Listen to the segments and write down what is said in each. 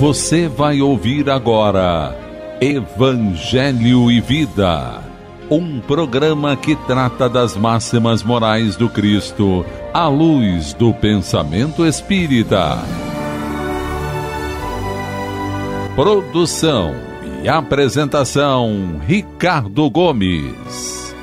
Você vai ouvir agora Evangelho e Vida, um programa que trata das máximas morais do Cristo à luz do pensamento espírita. Produção e apresentação Ricardo Gomes.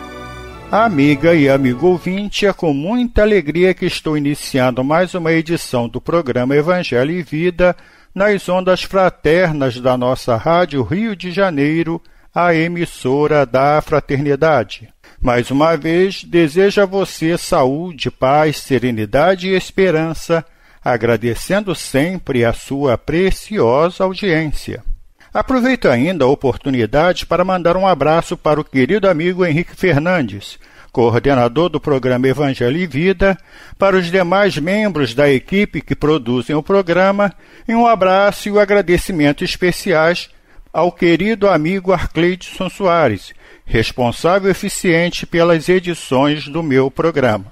Amiga e amigo ouvinte, é com muita alegria que estou iniciando mais uma edição do programa Evangelho e Vida, nas ondas fraternas da nossa Rádio Rio de Janeiro, a emissora da Fraternidade. Mais uma vez, desejo a você saúde, paz, serenidade e esperança, agradecendo sempre a sua preciosa audiência. Aproveito ainda a oportunidade para mandar um abraço para o querido amigo Henrique Fernandes, coordenador do programa Evangelho e Vida, para os demais membros da equipe que produzem o programa, e um abraço e um agradecimento especiais ao querido amigo Arcleidson Soares, responsável eficiente pelas edições do meu programa.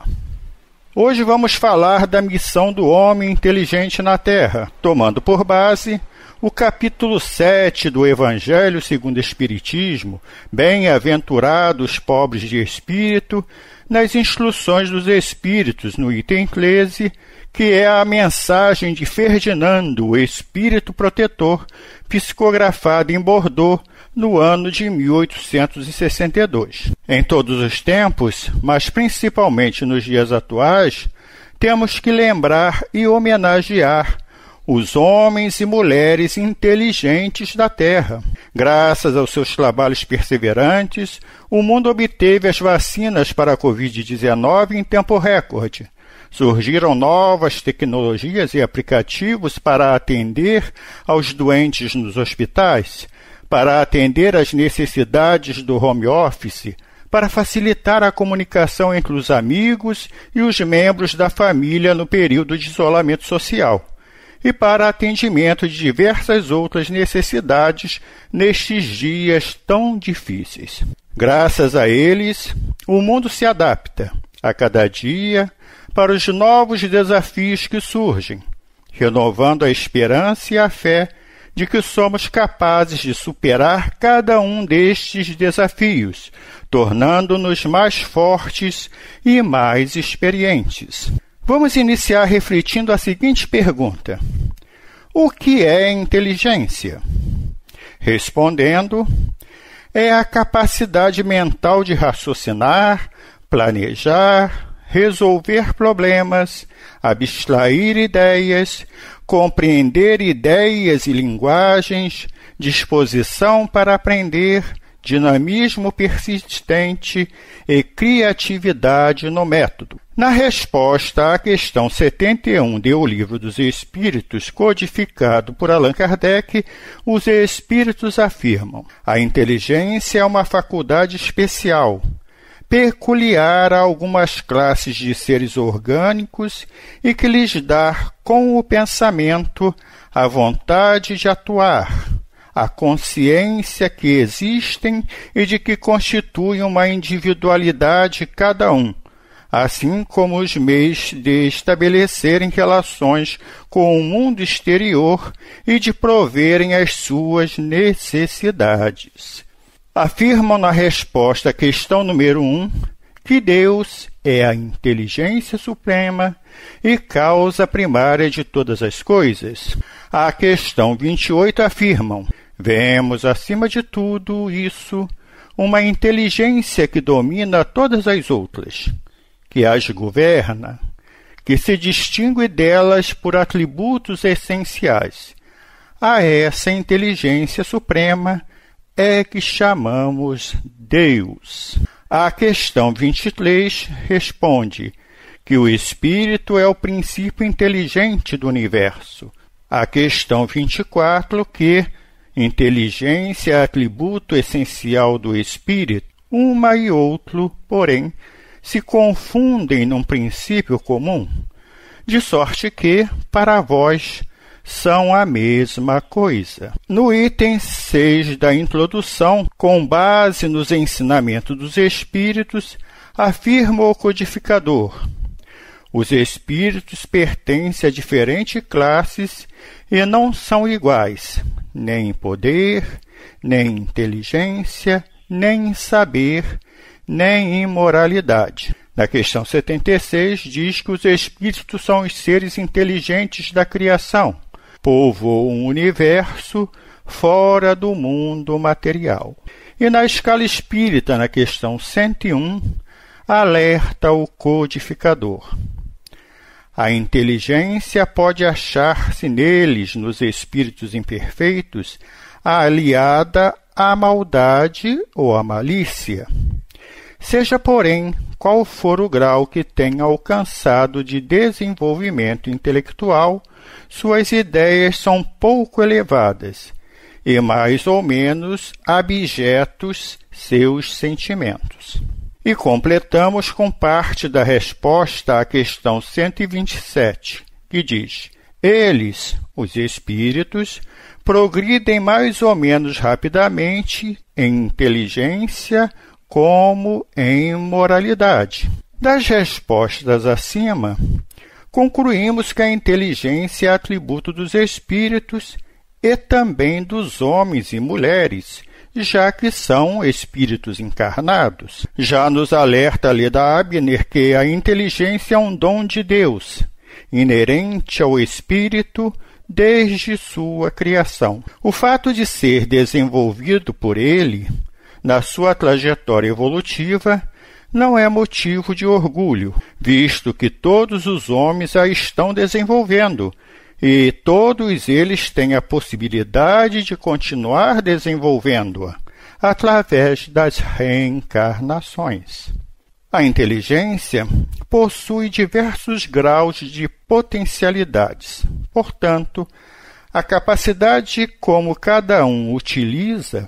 Hoje vamos falar da missão do homem inteligente na Terra, tomando por base o capítulo 7 do Evangelho segundo o Espiritismo, Bem-aventurados pobres de espírito, nas instruções dos Espíritos, no item 13, que é a mensagem de Ferdinando, o Espírito Protetor, psicografada em Bordeaux no ano de 1862. Em todos os tempos, mas principalmente nos dias atuais, temos que lembrar e homenagear os homens e mulheres inteligentes da Terra. Graças aos seus trabalhos perseverantes, o mundo obteve as vacinas para a Covid-19 em tempo recorde. Surgiram novas tecnologias e aplicativos para atender aos doentes nos hospitais, para atender às necessidades do home office, para facilitar a comunicação entre os amigos e os membros da família no período de isolamento social e para atendimento de diversas outras necessidades nestes dias tão difíceis. Graças a eles, o mundo se adapta a cada dia para os novos desafios que surgem, renovando a esperança e a fé de que somos capazes de superar cada um destes desafios, tornando-nos mais fortes e mais experientes. Vamos iniciar refletindo a seguinte pergunta: O que é inteligência? Respondendo, é a capacidade mental de raciocinar, planejar, resolver problemas, abstrair ideias, compreender ideias e linguagens, disposição para aprender, dinamismo persistente e criatividade no método. Na resposta à questão 71 de O Livro dos Espíritos, codificado por Allan Kardec, os espíritos afirmam: a inteligência é uma faculdade especial, peculiar a algumas classes de seres orgânicos e que lhes dá com o pensamento a vontade de atuar a consciência que existem e de que constituem uma individualidade cada um, assim como os meios de estabelecerem relações com o mundo exterior e de proverem as suas necessidades. Afirmam na resposta à questão número 1 um, que Deus é a inteligência suprema e causa primária de todas as coisas. A questão 28 afirmam Vemos, acima de tudo isso, uma inteligência que domina todas as outras, que as governa, que se distingue delas por atributos essenciais. A essa inteligência suprema é que chamamos Deus. A questão 23 responde que o espírito é o princípio inteligente do universo. A questão 24 que Inteligência é atributo essencial do espírito, uma e outro, porém, se confundem num princípio comum, de sorte que, para vós, são a mesma coisa. No item 6 da introdução, com base nos ensinamentos dos espíritos, afirma o codificador: os espíritos pertencem a diferentes classes e não são iguais, nem poder, nem inteligência, nem saber, nem imoralidade. Na questão 76, diz que os espíritos são os seres inteligentes da criação, povoam o universo fora do mundo material. E na escala espírita, na questão 101, alerta o codificador. A inteligência pode achar-se neles, nos espíritos imperfeitos, aliada à maldade ou à malícia. Seja, porém, qual for o grau que tenha alcançado de desenvolvimento intelectual, suas ideias são pouco elevadas e mais ou menos abjetos seus sentimentos. E completamos com parte da resposta à questão 127, que diz: Eles, os espíritos, progridem mais ou menos rapidamente em inteligência como em moralidade. Das respostas acima, concluímos que a inteligência é atributo dos espíritos e também dos homens e mulheres já que são espíritos encarnados. Já nos alerta Leda Abner que a inteligência é um dom de Deus, inerente ao espírito desde sua criação. O fato de ser desenvolvido por ele, na sua trajetória evolutiva, não é motivo de orgulho, visto que todos os homens a estão desenvolvendo, e todos eles têm a possibilidade de continuar desenvolvendo-a através das reencarnações. A inteligência possui diversos graus de potencialidades, portanto, a capacidade como cada um utiliza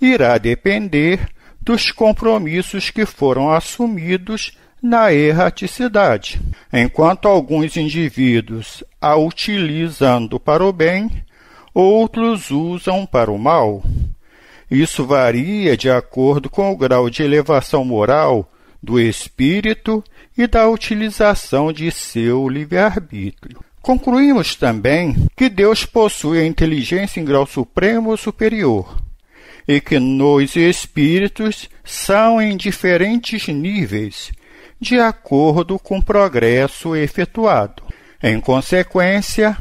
irá depender dos compromissos que foram assumidos na erraticidade. Enquanto alguns indivíduos a utilizando para o bem, outros usam para o mal. Isso varia de acordo com o grau de elevação moral do espírito e da utilização de seu livre-arbítrio. Concluímos também que Deus possui a inteligência em grau supremo ou superior, e que nos espíritos são em diferentes níveis, de acordo com o progresso efetuado. Em consequência,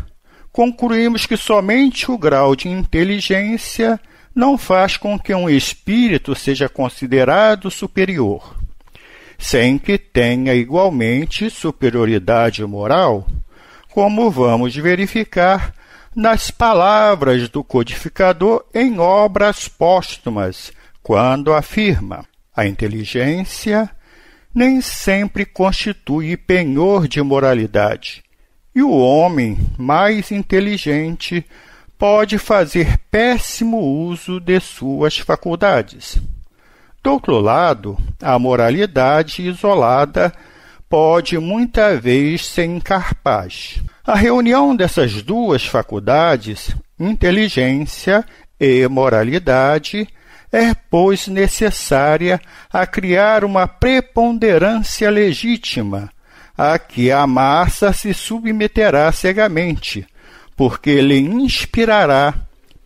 concluímos que somente o grau de inteligência não faz com que um espírito seja considerado superior, sem que tenha igualmente superioridade moral, como vamos verificar nas palavras do codificador em obras póstumas, quando afirma: a inteligência nem sempre constitui penhor de moralidade. E o homem mais inteligente pode fazer péssimo uso de suas faculdades. Do outro lado, a moralidade isolada pode muita vez ser incapaz. A reunião dessas duas faculdades, inteligência e moralidade, é, pois, necessária a criar uma preponderância legítima, a que a massa se submeterá cegamente, porque lhe inspirará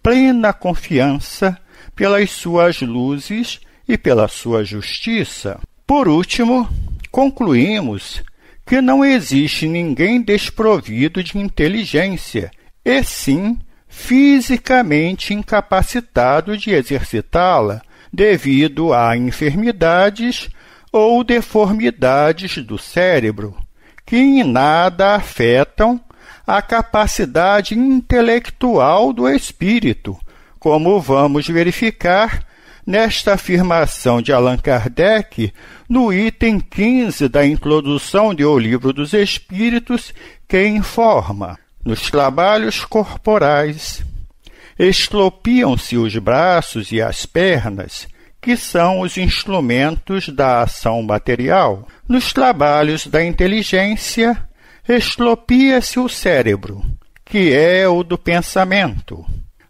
plena confiança pelas suas luzes e pela sua justiça. Por último, concluímos que não existe ninguém desprovido de inteligência, e sim fisicamente incapacitado de exercitá-la devido a enfermidades ou deformidades do cérebro, que em nada afetam a capacidade intelectual do espírito, como vamos verificar nesta afirmação de Allan Kardec no item 15 da introdução de O Livro dos Espíritos, que informa: nos trabalhos corporais. Estropiam-se os braços e as pernas, que são os instrumentos da ação material. Nos trabalhos da inteligência, estropia-se o cérebro, que é o do pensamento.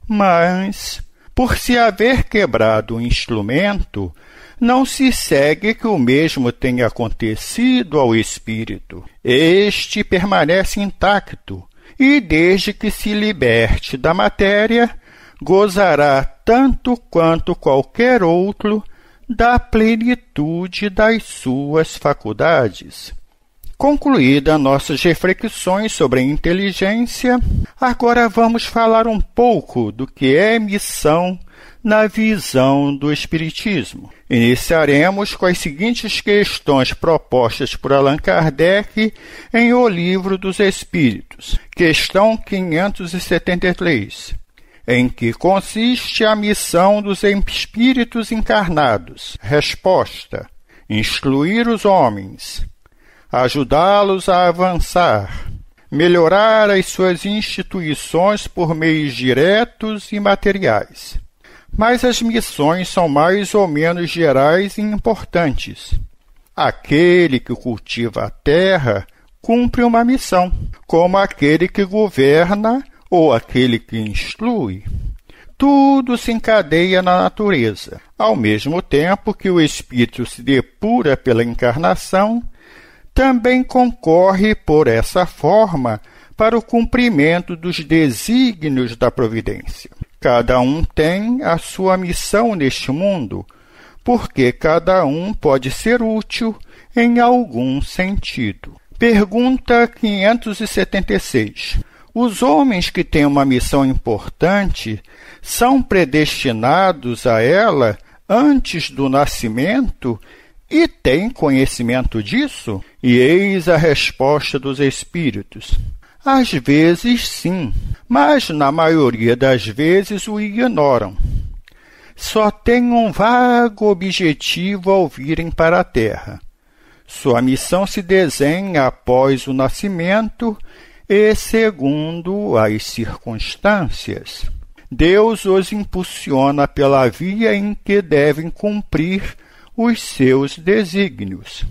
Mas, por se haver quebrado o instrumento, não se segue que o mesmo tenha acontecido ao espírito. Este permanece intacto, e, desde que se liberte da matéria, gozará tanto quanto qualquer outro da plenitude das suas faculdades. Concluída nossas reflexões sobre a inteligência, agora vamos falar um pouco do que é missão na visão do Espiritismo. Iniciaremos com as seguintes questões propostas por Allan Kardec em O Livro dos Espíritos, questão 573, em que consiste a missão dos espíritos encarnados. Resposta: instruir os homens, ajudá-los a avançar melhorar as suas instituições por meios diretos e materiais mas as missões são mais ou menos gerais e importantes. Aquele que cultiva a terra cumpre uma missão, como aquele que governa ou aquele que instrui. Tudo se encadeia na natureza. Ao mesmo tempo que o espírito se depura pela encarnação, também concorre por essa forma para o cumprimento dos desígnios da providência cada um tem a sua missão neste mundo, porque cada um pode ser útil em algum sentido. Pergunta 576. Os homens que têm uma missão importante são predestinados a ela antes do nascimento e têm conhecimento disso? E eis a resposta dos Espíritos. Às vezes sim, mas na maioria das vezes o ignoram. Só têm um vago objetivo ao virem para a Terra. Sua missão se desenha após o nascimento e segundo as circunstâncias. Deus os impulsiona pela via em que devem cumprir os seus desígnios.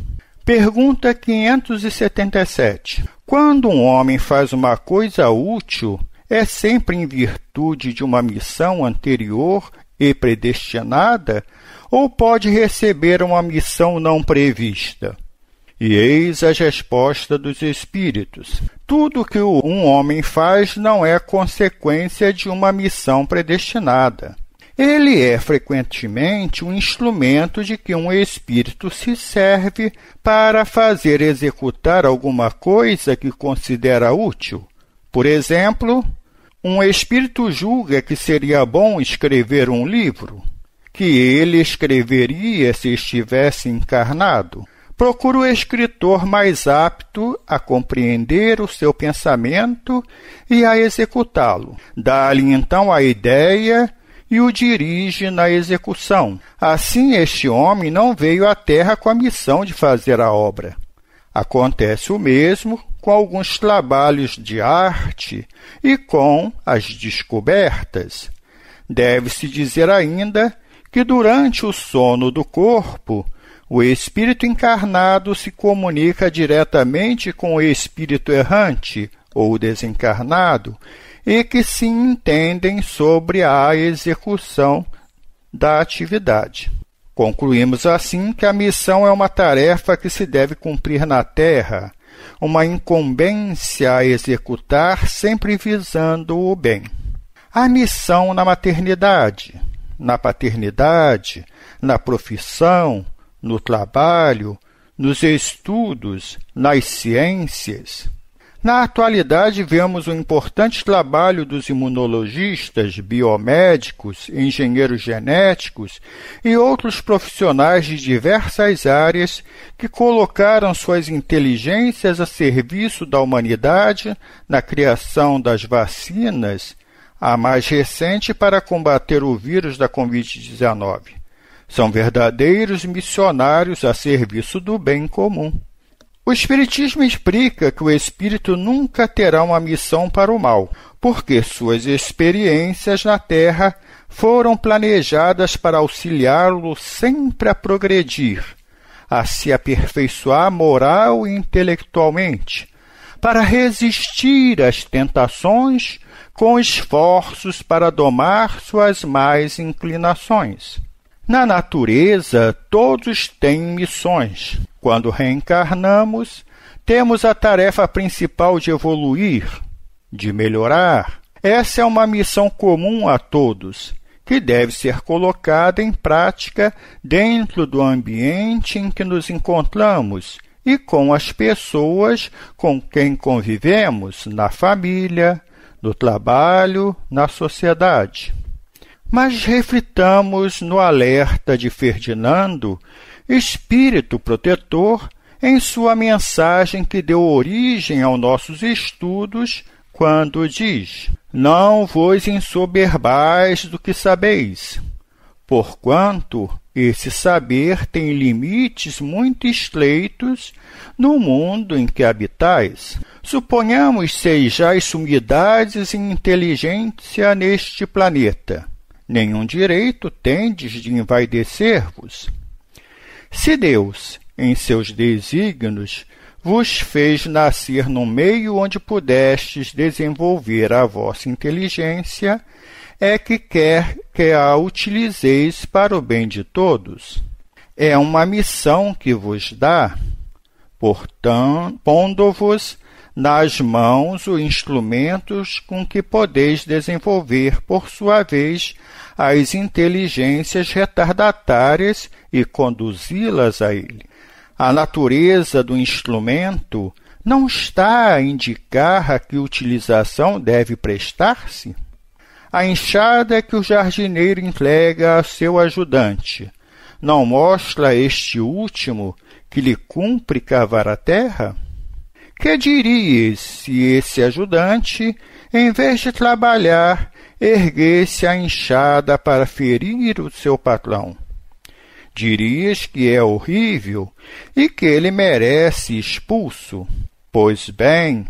Pergunta 577. Quando um homem faz uma coisa útil, é sempre em virtude de uma missão anterior e predestinada, ou pode receber uma missão não prevista. E eis a resposta dos Espíritos. Tudo que um homem faz não é consequência de uma missão predestinada. Ele é frequentemente um instrumento de que um espírito se serve para fazer executar alguma coisa que considera útil. Por exemplo, um espírito julga que seria bom escrever um livro, que ele escreveria se estivesse encarnado. Procura o escritor mais apto a compreender o seu pensamento e a executá-lo. Dá-lhe então a ideia e o dirige na execução. Assim, este homem não veio à terra com a missão de fazer a obra. Acontece o mesmo com alguns trabalhos de arte e com as descobertas. Deve-se dizer ainda que durante o sono do corpo, o espírito encarnado se comunica diretamente com o espírito errante ou desencarnado e que se entendem sobre a execução da atividade. Concluímos assim que a missão é uma tarefa que se deve cumprir na Terra, uma incumbência a executar sempre visando o bem. A missão na maternidade, na paternidade, na profissão, no trabalho, nos estudos, nas ciências, na atualidade, vemos um importante trabalho dos imunologistas, biomédicos, engenheiros genéticos e outros profissionais de diversas áreas que colocaram suas inteligências a serviço da humanidade na criação das vacinas, a mais recente para combater o vírus da Covid-19. São verdadeiros missionários a serviço do bem comum. O Espiritismo explica que o espírito nunca terá uma missão para o mal, porque suas experiências na Terra foram planejadas para auxiliá-lo sempre a progredir, a se aperfeiçoar moral e intelectualmente, para resistir às tentações com esforços para domar suas más inclinações. Na natureza, todos têm missões quando reencarnamos, temos a tarefa principal de evoluir, de melhorar. Essa é uma missão comum a todos, que deve ser colocada em prática dentro do ambiente em que nos encontramos e com as pessoas com quem convivemos na família, no trabalho, na sociedade. Mas reflitamos no alerta de Ferdinando espírito protetor, em sua mensagem que deu origem aos nossos estudos, quando diz: Não vos ensoberbais do que sabeis, porquanto esse saber tem limites muito estreitos no mundo em que habitais. Suponhamos sejais sumidades em inteligência neste planeta. Nenhum direito tendes de envaidecer-vos. Se Deus, em seus desígnios, vos fez nascer no meio onde pudestes desenvolver a vossa inteligência, é que quer que a utilizeis para o bem de todos. É uma missão que vos dá, portanto, pondo-vos nas mãos os instrumentos com que podeis desenvolver, por sua vez, as inteligências retardatárias e conduzi-las a ele. A natureza do instrumento não está a indicar a que utilização deve prestar-se? A enxada que o jardineiro entrega a seu ajudante não mostra este último que lhe cumpre cavar a terra? Que dirias se esse ajudante, em vez de trabalhar, erguesse a enxada para ferir o seu patrão? Dirias que é horrível e que ele merece expulso. Pois bem,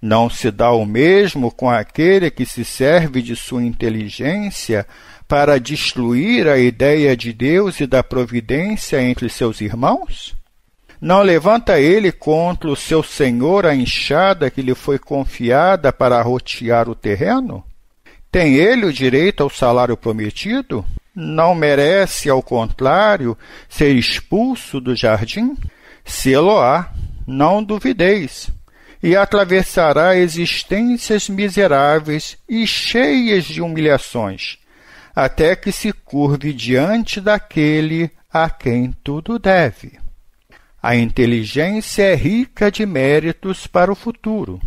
não se dá o mesmo com aquele que se serve de sua inteligência para destruir a ideia de Deus e da providência entre seus irmãos? Não levanta ele contra o seu senhor a enxada que lhe foi confiada para rotear o terreno? Tem ele o direito ao salário prometido? Não merece, ao contrário, ser expulso do jardim? Se há, não duvideis, e atravessará existências miseráveis e cheias de humilhações, até que se curve diante daquele a quem tudo deve. A inteligência é rica de méritos para o futuro,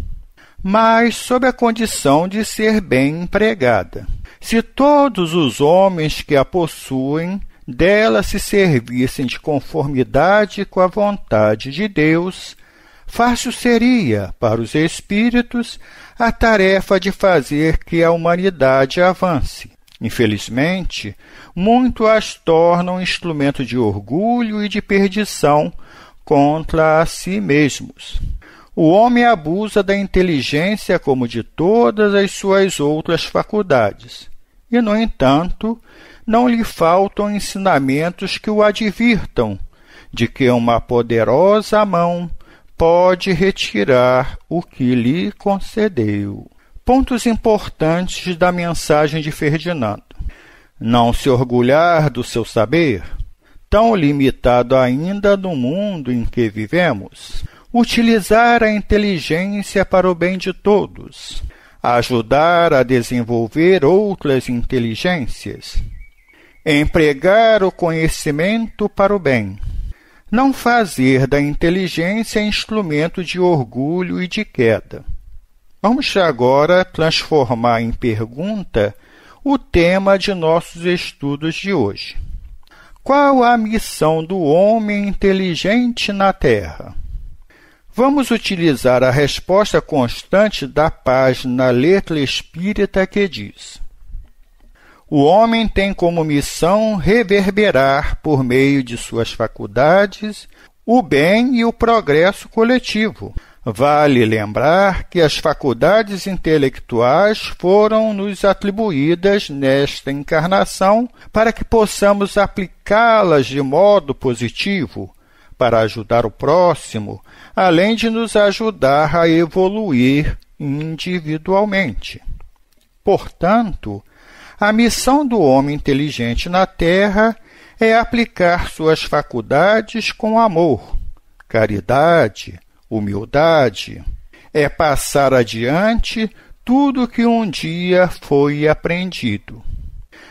mas sob a condição de ser bem empregada. Se todos os homens que a possuem dela se servissem de conformidade com a vontade de Deus, fácil seria para os espíritos a tarefa de fazer que a humanidade avance. Infelizmente, muito as tornam instrumento de orgulho e de perdição contra a si mesmos. O homem abusa da inteligência como de todas as suas outras faculdades, e, no entanto, não lhe faltam ensinamentos que o advirtam de que uma poderosa mão pode retirar o que lhe concedeu. Pontos importantes da mensagem de Ferdinando: Não se orgulhar do seu saber, tão limitado ainda no mundo em que vivemos. Utilizar a inteligência para o bem de todos, ajudar a desenvolver outras inteligências, empregar o conhecimento para o bem, não fazer da inteligência instrumento de orgulho e de queda. Vamos agora transformar em pergunta o tema de nossos estudos de hoje. Qual a missão do homem inteligente na Terra? Vamos utilizar a resposta constante da página Letra Espírita que diz: O homem tem como missão reverberar, por meio de suas faculdades, o bem e o progresso coletivo, Vale lembrar que as faculdades intelectuais foram nos atribuídas nesta encarnação para que possamos aplicá-las de modo positivo, para ajudar o próximo, além de nos ajudar a evoluir individualmente. Portanto, a missão do homem inteligente na Terra é aplicar suas faculdades com amor, caridade, Humildade é passar adiante tudo que um dia foi aprendido.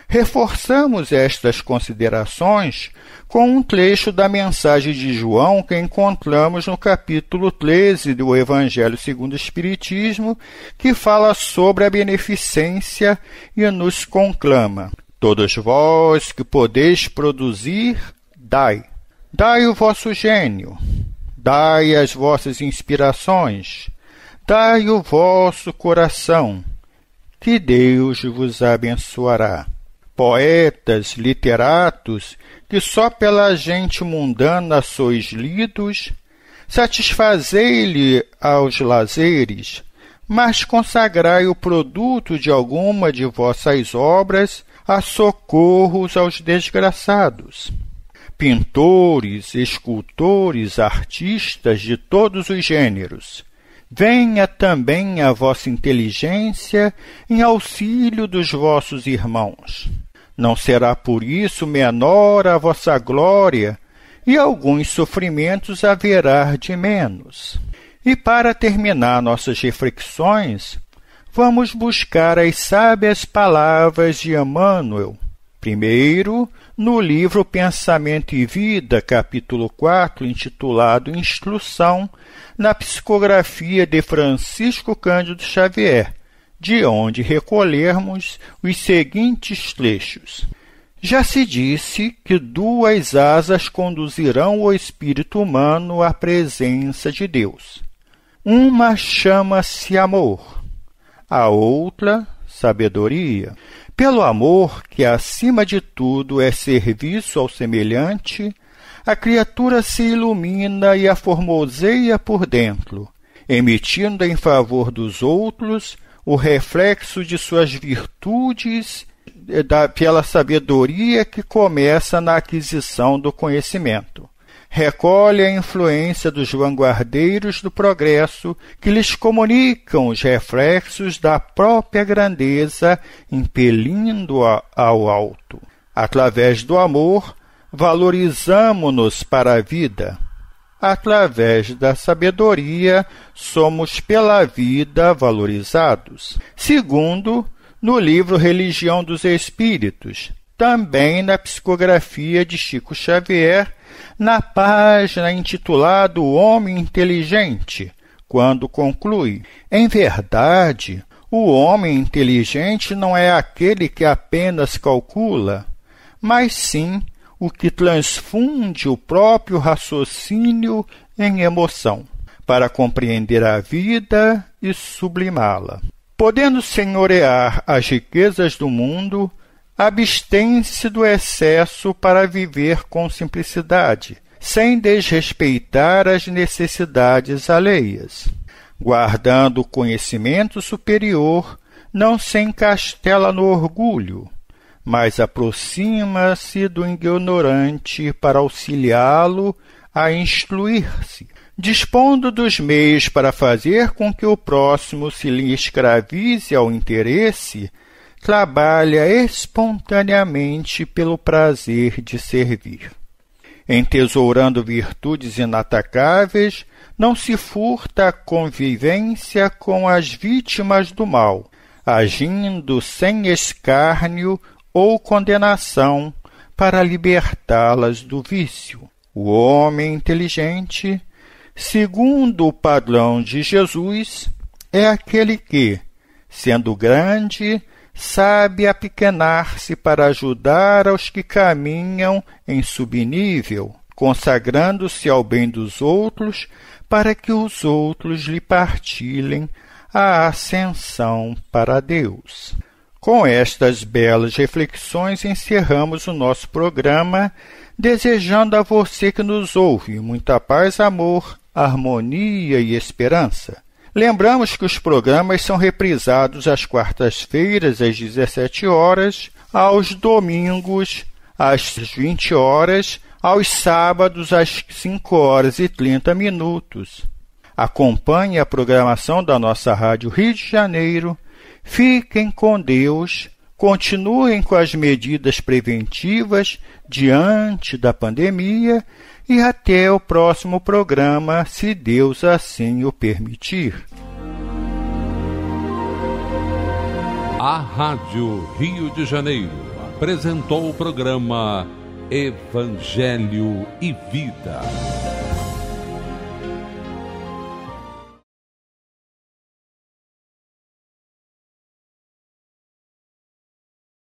Reforçamos estas considerações com um trecho da mensagem de João que encontramos no capítulo 13 do Evangelho segundo o Espiritismo, que fala sobre a beneficência e nos conclama: Todos vós que podeis produzir, dai. Dai o vosso gênio, dai as vossas inspirações, dai o vosso coração, que Deus vos abençoará. Poetas, literatos, que só pela gente mundana sois lidos, satisfazei-lhe aos lazeres, mas consagrai o produto de alguma de vossas obras a socorros aos desgraçados pintores, escultores, artistas de todos os gêneros. Venha também a vossa inteligência em auxílio dos vossos irmãos. Não será por isso menor a vossa glória, e alguns sofrimentos haverá de menos. E para terminar nossas reflexões, vamos buscar as sábias palavras de Emmanuel. Primeiro, no livro Pensamento e Vida, capítulo 4, intitulado Instrução na Psicografia de Francisco Cândido Xavier, de onde recolhermos os seguintes trechos. Já se disse que duas asas conduzirão o espírito humano à presença de Deus. Uma chama-se amor, a outra, sabedoria. Pelo amor, que acima de tudo é serviço ao semelhante, a criatura se ilumina e a formoseia por dentro, emitindo em favor dos outros o reflexo de suas virtudes eh, da, pela sabedoria que começa na aquisição do conhecimento recolhe a influência dos vanguardeiros do progresso que lhes comunicam os reflexos da própria grandeza, impelindo-a ao alto. Através do amor, valorizamo-nos para a vida. Através da sabedoria, somos pela vida valorizados. Segundo, no livro Religião dos Espíritos, também na psicografia de Chico Xavier, na página intitulada O Homem Inteligente, quando conclui: Em verdade, o homem inteligente não é aquele que apenas calcula, mas sim o que transfunde o próprio raciocínio em emoção, para compreender a vida e sublimá-la. Podendo senhorear as riquezas do mundo, abstém-se do excesso para viver com simplicidade, sem desrespeitar as necessidades alheias. Guardando o conhecimento superior, não se encastela no orgulho, mas aproxima-se do ignorante para auxiliá-lo a instruir-se, dispondo dos meios para fazer com que o próximo se lhe escravize ao interesse trabalha espontaneamente pelo prazer de servir. Entesourando virtudes inatacáveis, não se furta a convivência com as vítimas do mal, agindo sem escárnio ou condenação para libertá-las do vício. O homem inteligente, segundo o padrão de Jesus, é aquele que, sendo grande, sabe apequenar-se para ajudar aos que caminham em subnível, consagrando-se ao bem dos outros para que os outros lhe partilhem a ascensão para Deus. Com estas belas reflexões encerramos o nosso programa, desejando a você que nos ouve muita paz, amor, harmonia e esperança. Lembramos que os programas são reprisados às quartas-feiras, às 17 horas, aos domingos, às 20 horas, aos sábados, às 5 horas e 30 minutos. Acompanhe a programação da nossa Rádio Rio de Janeiro. Fiquem com Deus. Continuem com as medidas preventivas diante da pandemia e até o próximo programa, se Deus assim o permitir. A Rádio Rio de Janeiro apresentou o programa Evangelho e Vida.